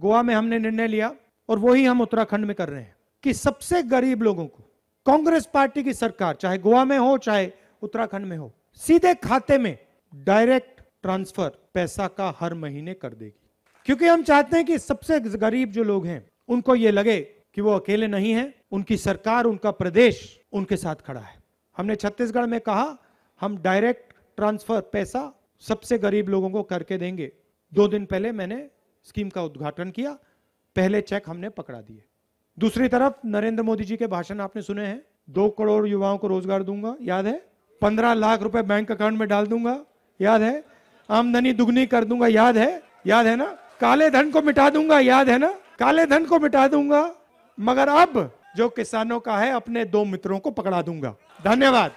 गोवा में हमने निर्णय लिया और वही हम उत्तराखंड में कर रहे हैं कि सबसे गरीब लोगों को कांग्रेस पार्टी की सरकार चाहे गोवा में हो चाहे उत्तराखंड में हो सीधे खाते में डायरेक्ट ट्रांसफर पैसा का हर महीने कर देगी क्योंकि हम चाहते हैं कि सबसे गरीब जो लोग हैं उनको ये लगे कि वो अकेले नहीं हैं उनकी सरकार उनका प्रदेश उनके साथ खड़ा है हमने छत्तीसगढ़ में कहा हम डायरेक्ट ट्रांसफर पैसा सबसे गरीब लोगों को करके देंगे दो दिन पहले मैंने स्कीम का उद्घाटन किया पहले चेक हमने पकड़ा दिए दूसरी तरफ नरेंद्र मोदी जी के भाषण आपने सुने हैं दो करोड़ युवाओं को रोजगार दूंगा याद है पंद्रह लाख रुपए बैंक अकाउंट में डाल दूंगा याद है आमदनी दुगनी कर दूंगा याद है याद है ना काले धन को मिटा दूंगा याद है ना काले धन को मिटा दूंगा मगर अब जो किसानों का है अपने दो मित्रों को पकड़ा दूंगा धन्यवाद